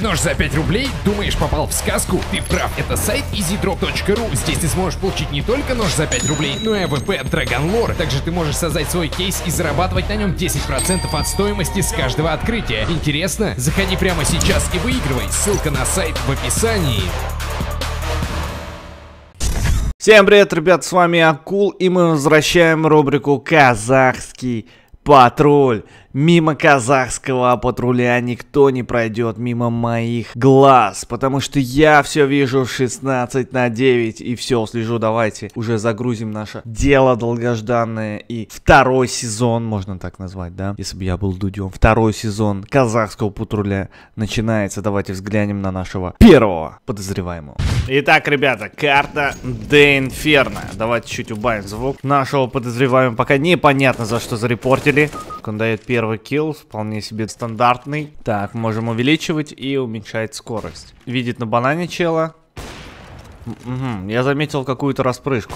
Нож за 5 рублей? Думаешь, попал в сказку? Ты прав, это сайт easydrop.ru. Здесь ты сможешь получить не только нож за 5 рублей, но и АВП от Dragon Lore. Также ты можешь создать свой кейс и зарабатывать на нем 10% от стоимости с каждого открытия. Интересно? Заходи прямо сейчас и выигрывай. Ссылка на сайт в описании. Всем привет, ребят, с вами Акул, и мы возвращаем рубрику «Казахский патруль». Мимо казахского патруля никто не пройдет мимо моих глаз, потому что я все вижу 16 на 9 и все, слежу, давайте уже загрузим наше дело долгожданное и второй сезон, можно так назвать, да, если бы я был Дудем, второй сезон казахского патруля начинается, давайте взглянем на нашего первого подозреваемого. Итак, ребята, карта Де давайте чуть убавим звук, нашего подозреваемого пока непонятно за что зарепортили, Кнопка дает первый килл, вполне себе стандартный. Так, можем увеличивать и уменьшать скорость. Видит на банане чела. Угу, я заметил какую-то распрыжку.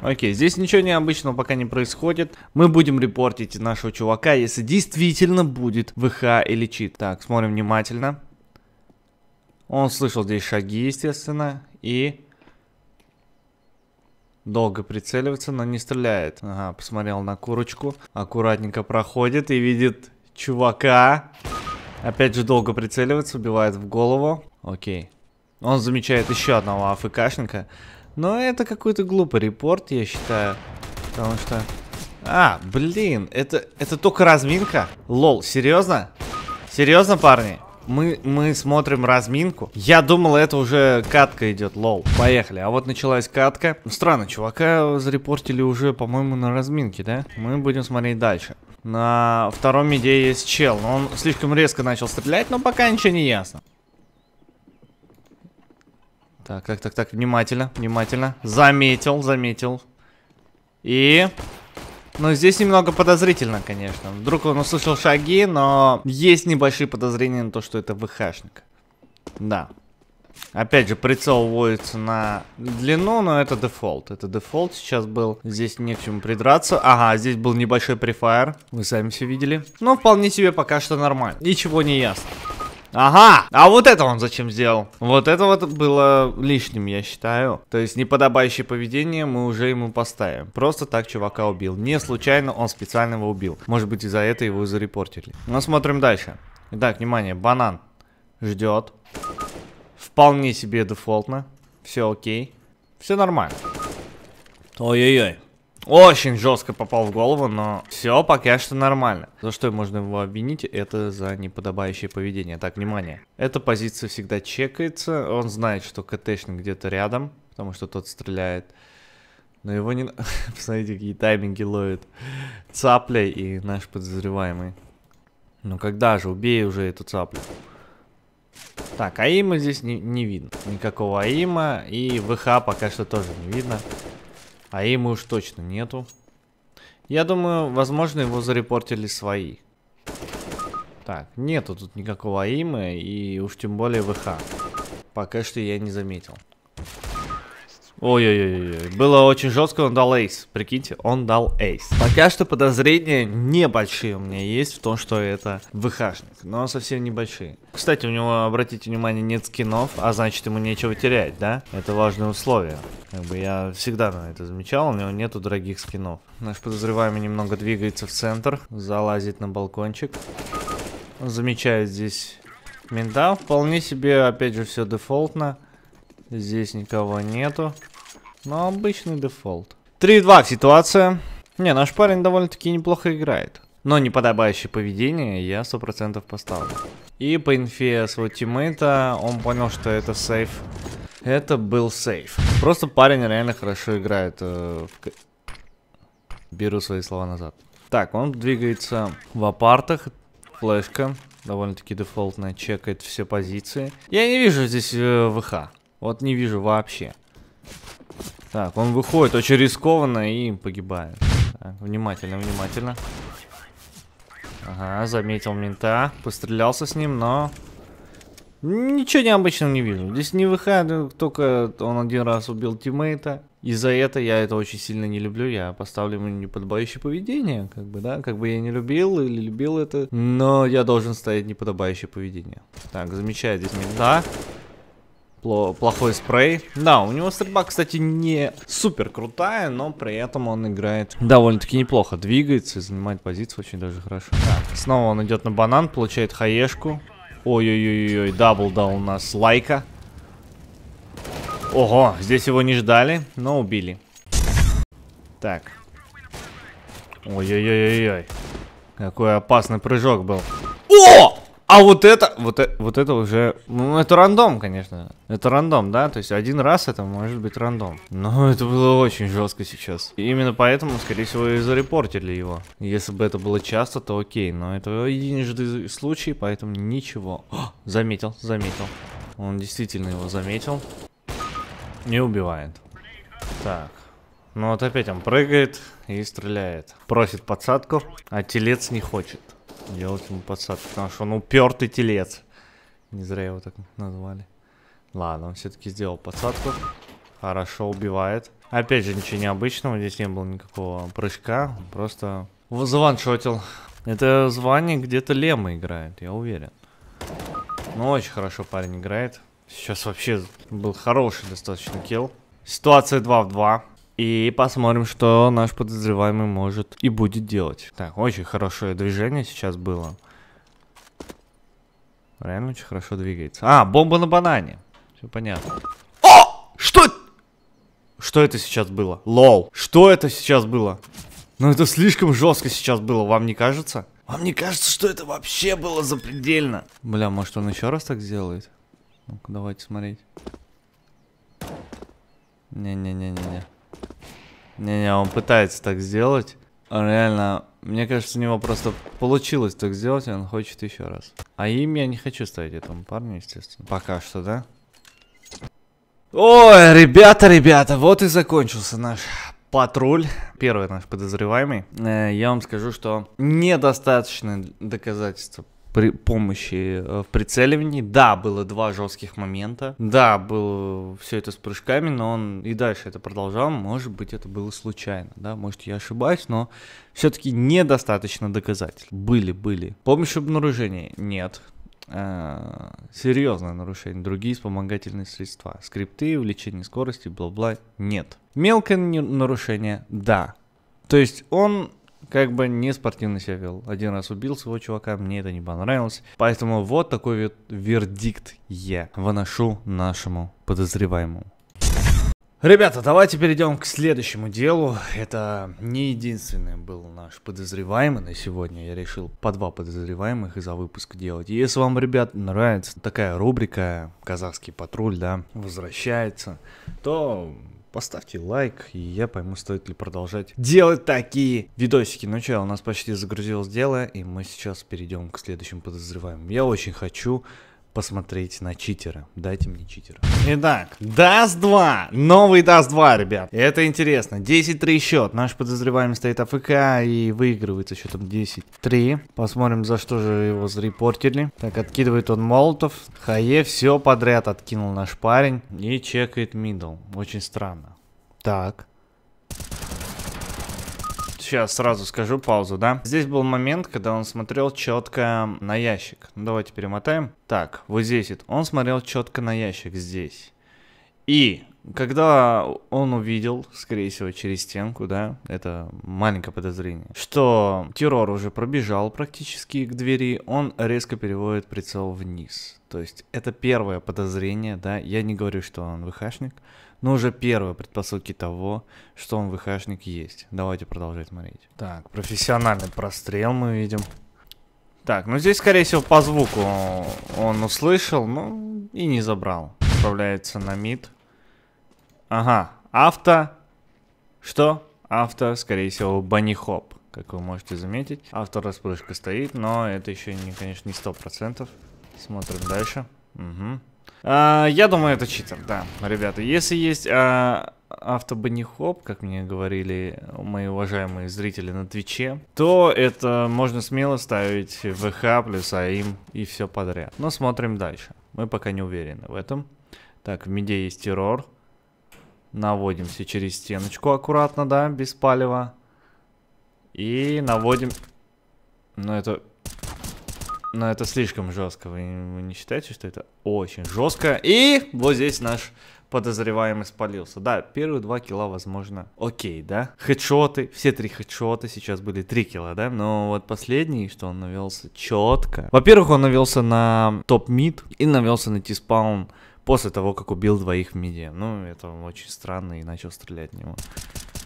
Окей, здесь ничего необычного пока не происходит. Мы будем репортить нашего чувака, если действительно будет ВХ или чит. Так, смотрим внимательно. Он слышал здесь шаги, естественно, и Долго прицеливается, но не стреляет. Ага, посмотрел на курочку. Аккуратненько проходит и видит чувака. Опять же долго прицеливается, убивает в голову. Окей. Он замечает еще одного АФКшника. Но это какой-то глупый репорт, я считаю. Потому что... А, блин, это, это только разминка? Лол, серьезно? Серьезно, парни? Мы, мы смотрим разминку. Я думал, это уже катка идет, лол. Поехали. А вот началась катка. Ну, странно, чувака зарепортили уже, по-моему, на разминке, да? Мы будем смотреть дальше. На втором меде есть чел. Но он слишком резко начал стрелять, но пока ничего не ясно. Так, так, так, так, внимательно, внимательно. Заметил, заметил. И... Но ну, здесь немного подозрительно, конечно. Вдруг он услышал шаги, но есть небольшие подозрения на то, что это ВХшник. Да. Опять же, прицел вводится на длину, но это дефолт. Это дефолт сейчас был. Здесь не к чему придраться. Ага, здесь был небольшой префайр. Вы сами все видели. Но ну, вполне себе пока что нормально. Ничего не ясно. Ага! А вот это он зачем сделал? Вот это вот было лишним, я считаю. То есть неподобающее поведение мы уже ему поставим. Просто так чувака убил. Не случайно он специально его убил. Может быть из-за этого его зарепортили. Но смотрим дальше. Итак, внимание, банан ждет. Вполне себе дефолтно. Все окей. Все нормально. Ой-ой-ой. Очень жестко попал в голову, но все пока что нормально. За что можно его обвинить, это за неподобающее поведение. Так, внимание. Эта позиция всегда чекается. Он знает, что КТшник где-то рядом, потому что тот стреляет. Но его не... Посмотрите, какие тайминги ловит. Цапля и наш подозреваемый. Ну когда же, убей уже эту цаплю. Так, аима здесь не, не видно. Никакого аима. И ВХ пока что тоже не видно. А ему уж точно нету. Я думаю, возможно, его зарепортили свои. Так, нету тут никакого аима и уж тем более ВХ. Пока что я не заметил. Ой-ой-ой, было очень жестко, он дал эйс, прикиньте, он дал эйс. Пока что подозрения небольшие у меня есть в том, что это ВХшник, но совсем небольшие. Кстати, у него, обратите внимание, нет скинов, а значит ему нечего терять, да? Это важное условие. Как бы я всегда на это замечал, у него нету дорогих скинов. Наш подозреваемый немного двигается в центр, залазит на балкончик. Замечает здесь мента, вполне себе, опять же, все дефолтно. Здесь никого нету. Но обычный дефолт. 3-2 ситуация. Не, наш парень довольно-таки неплохо играет. Но неподобающее поведение я 100% поставлю. И по инфе своего тиммейта он понял, что это сейф. Это был сейф. Просто парень реально хорошо играет. Э, в... Беру свои слова назад. Так, он двигается в апартах. Флешка. Довольно-таки дефолтная. Чекает все позиции. Я не вижу здесь э, ВХ. Вот не вижу вообще. Так, он выходит очень рискованно и погибает. Так, внимательно, внимательно. Ага, заметил мента. Пострелялся с ним, но... Ничего необычного не вижу. Здесь не выходит, только он один раз убил тиммейта. И за это я это очень сильно не люблю. Я поставлю ему неподобающее поведение, как бы, да? Как бы я не любил или любил это. Но я должен ставить неподобающее поведение. Так, замечаю здесь мента плохой спрей. Да, у него стрельба, кстати, не супер крутая, но при этом он играет довольно-таки неплохо. Двигается, и занимает позицию очень даже хорошо. Так, снова он идет на банан, получает хаешку. Ой-ой-ой-ой, дабл дал у нас лайка. Ого, здесь его не ждали, но убили. Так. Ой-ой-ой-ой-ой. Какой опасный прыжок был. О! А вот это, вот, это, вот это уже, ну это рандом, конечно. Это рандом, да? То есть один раз это может быть рандом. Но это было очень жестко сейчас. И именно поэтому, скорее всего, и зарепортили его. Если бы это было часто, то окей. Но это единичный случай, поэтому ничего. О, заметил, заметил. Он действительно его заметил. Не убивает. Так. Ну вот опять он прыгает и стреляет. Просит подсадку, а телец не хочет. Делать ему подсадку, потому что он упертый телец. Не зря его так назвали. Ладно, он все-таки сделал подсадку. Хорошо убивает. Опять же, ничего необычного. Здесь не было никакого прыжка. Просто заваншотил. Это звание где-то Лема играет, я уверен. Ну, очень хорошо парень играет. Сейчас вообще был хороший достаточно килл. Ситуация 2 в 2. И посмотрим, что наш подозреваемый может и будет делать. Так, очень хорошее движение сейчас было. Реально очень хорошо двигается. А, бомба на банане. Все понятно. О! Что? Что это сейчас было? Лол. Что это сейчас было? Ну это слишком жестко сейчас было, вам не кажется? Вам не кажется, что это вообще было запредельно? Бля, может он еще раз так сделает? Ну-ка, давайте смотреть. Не-не-не-не-не. Не-не, он пытается так сделать. Он реально, мне кажется, у него просто получилось так сделать, и он хочет еще раз. А им я не хочу ставить этому парню, естественно. Пока что, да? Ой, ребята, ребята, вот и закончился наш патруль, первый наш подозреваемый, э, я вам скажу, что недостаточно доказательства при помощи э, в прицеливании. Да, было два жестких момента. Да, было все это с прыжками, но он и дальше это продолжал. Может быть, это было случайно, да, может, я ошибаюсь, но все-таки недостаточно доказательств. Были, были. Помощь обнаружения? Нет. Э, серьезное нарушение. Другие вспомогательные средства. Скрипты, увеличение скорости, бла-бла. Нет. Мелкое нарушение? Да. То есть он как бы не спортивно себя вел. Один раз убил своего чувака, мне это не понравилось. Поэтому вот такой вот вердикт я выношу нашему подозреваемому. Ребята, давайте перейдем к следующему делу. Это не единственный был наш подозреваемый на сегодня. Я решил по два подозреваемых из за выпуска делать. Если вам, ребят, нравится такая рубрика «Казахский патруль», да, возвращается, то поставьте лайк, и я пойму, стоит ли продолжать делать такие видосики. Ну что, у нас почти загрузилось дело, и мы сейчас перейдем к следующим подозреваемым. Я очень хочу посмотреть на читера. Дайте мне читера. Итак, DAS 2. Новый DAS 2, ребят. Это интересно. 10-3 счет. Наш подозреваемый стоит АФК и выигрывает со счетом 10-3. Посмотрим, за что же его зарепортили. Так, откидывает он молотов. Хае все подряд откинул наш парень. И чекает мидл. Очень странно. Так сейчас сразу скажу паузу, да? Здесь был момент, когда он смотрел четко на ящик. Ну, давайте перемотаем. Так, вот здесь вот. Он смотрел четко на ящик здесь. И когда он увидел, скорее всего, через стенку, да, это маленькое подозрение, что террор уже пробежал практически к двери, он резко переводит прицел вниз. То есть это первое подозрение, да, я не говорю, что он ВХшник, но уже первые предпосылки того, что он ВХшник есть. Давайте продолжать смотреть. Так, профессиональный прострел мы видим. Так, ну здесь, скорее всего, по звуку он услышал, ну и не забрал. Отправляется на мид. Ага, авто... Что? Авто, скорее всего, банихоп, как вы можете заметить. Авто распрыжка стоит, но это еще, не, конечно, не процентов. Смотрим дальше. Угу. А, я думаю, это читер, да, ребята. Если есть а, автобанихоп, как мне говорили мои уважаемые зрители на Твиче, то это можно смело ставить ВХ плюс АИМ и все подряд. Но смотрим дальше. Мы пока не уверены в этом. Так, в меде есть террор. Наводимся через стеночку аккуратно, да, без палева. И наводим... Но это... Но это слишком жестко. Вы, вы не считаете, что это очень жестко? И вот здесь наш подозреваемый спалился. Да, первые два кило, возможно, окей, да? Хедшоты, все три хедшота сейчас были три кило, да? Но вот последний, что он навелся четко. Во-первых, он навелся на топ-мид и навелся на тиспаун после того, как убил двоих в миде. Ну, это очень странно, и начал стрелять в него.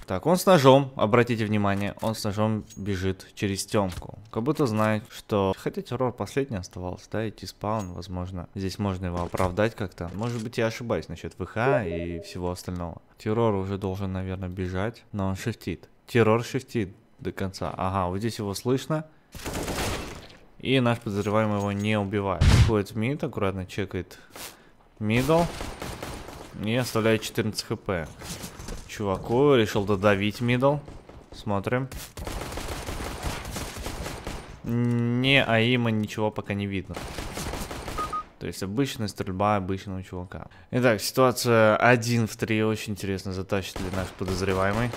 Так, он с ножом, обратите внимание, он с ножом бежит через темку. Как будто знает, что... Хотя террор последний оставался, да, идти спаун, возможно. Здесь можно его оправдать как-то. Может быть, я ошибаюсь насчет ВХ и всего остального. Террор уже должен, наверное, бежать, но он шифтит. Террор шифтит до конца. Ага, вот здесь его слышно. И наш подозреваемый его не убивает. Ходит в мид, аккуратно чекает Мидл. Не, оставляет 14 хп. Чуваку решил додавить мидл. Смотрим. Не, аима ничего пока не видно. То есть обычная стрельба обычного чувака. Итак, ситуация 1 в 3. Очень интересно, затащит ли наш подозреваемый.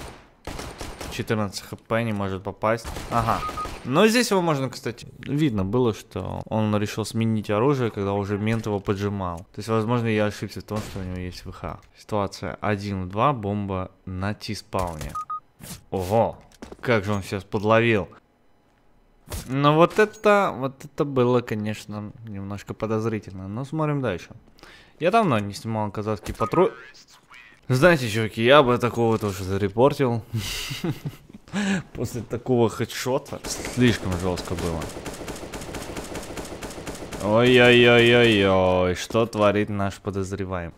14 хп, не может попасть. Ага, но здесь его можно, кстати, видно было, что он решил сменить оружие, когда уже мент его поджимал. То есть, возможно, я ошибся в том, что у него есть ВХ. Ситуация 1 в 2, бомба на Ти-спауне. Ого, как же он сейчас подловил. Но ну, вот это, вот это было, конечно, немножко подозрительно. Но смотрим дальше. Я давно не снимал казахский патруль. Знаете, чуваки, я бы такого тоже зарепортил. После такого хедшота слишком жестко было. Ой-ой-ой-ой-ой, что творит наш подозреваем?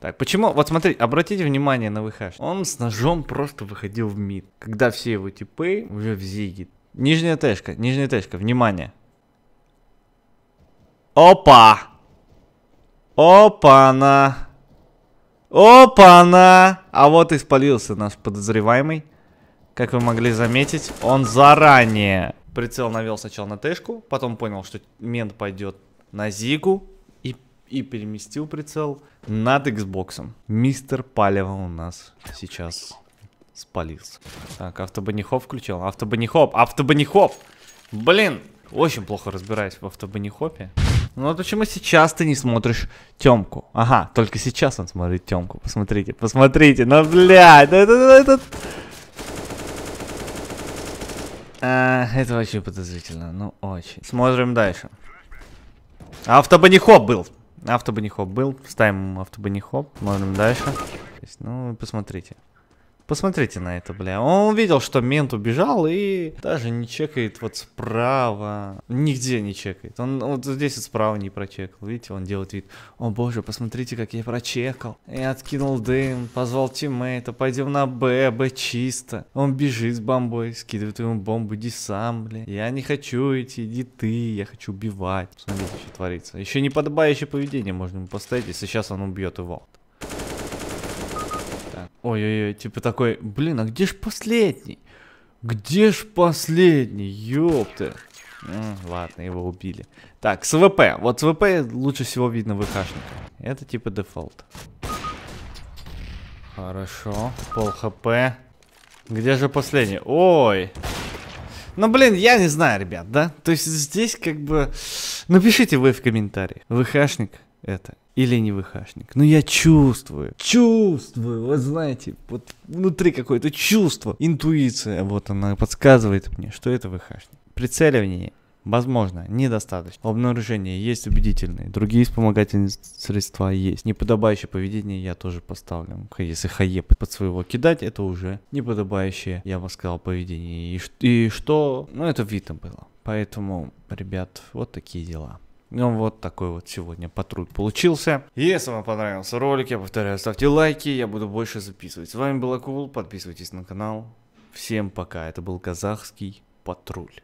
Так, почему? Вот смотри, обратите внимание на ВХ. Он с ножом просто выходил в мид. Когда все его типы уже в зиге. Нижняя тэшка, нижняя тэшка, внимание. Опа! Опа-на! Опа-на! А вот и спалился наш подозреваемый. Как вы могли заметить, он заранее прицел навел сначала на Тэшку, потом понял, что мент пойдет на Зигу и, и переместил прицел над Xbox. Мистер Палево у нас сейчас спалился. Так, автобанихоп включил. Автобанихоп, автобанихоп! Блин, очень плохо разбираюсь в автобанихопе. Ну вот почему сейчас ты не смотришь Тёмку? Ага, только сейчас он смотрит Тёмку. Посмотрите, посмотрите. Ну, блядь, ну это, ну это, это, а, это очень подозрительно, ну очень. Смотрим дальше. Автобанихоп был. Автобанихоп был. Ставим автобанихоп. Смотрим дальше. Ну, посмотрите. Посмотрите на это, бля. Он видел, что мент убежал и даже не чекает вот справа. Нигде не чекает. Он вот здесь вот справа не прочекал. Видите, он делает вид. О боже, посмотрите, как я прочекал. Я откинул дым, позвал тиммейта. Пойдем на Б, Б чисто. Он бежит с бомбой, скидывает ему бомбу. Иди сам, бля. Я не хочу идти, иди ты. Я хочу убивать. Посмотрите, что творится. Еще не подобающее поведение можно ему поставить, если сейчас он убьет его. Ой-ой-ой, типа такой, блин, а где ж последний? Где ж последний, ёпты. Ну, ладно, его убили. Так, с ВП. Вот с ВП лучше всего видно ВКшника. Это типа дефолт. Хорошо, пол хп. Где же последний? Ой. Ну, блин, я не знаю, ребят, да? То есть здесь как бы... Напишите вы в комментариях. ВХшник это и ленивый хашник. Но ну, я чувствую, чувствую, вот знаете, вот внутри какое-то чувство, интуиция, вот она подсказывает мне, что это выхашник. Прицеливание Возможно, недостаточно. Обнаружение есть убедительные. Другие вспомогательные средства есть. Неподобающее поведение я тоже поставлю. Если хае под своего кидать, это уже неподобающее, я бы сказал, поведение. И, и что? Ну, это видно было. Поэтому, ребят, вот такие дела. Ну вот такой вот сегодня патруль получился. Если вам понравился ролик, я повторяю, ставьте лайки, я буду больше записывать. С вами был Акул, подписывайтесь на канал. Всем пока, это был казахский патруль.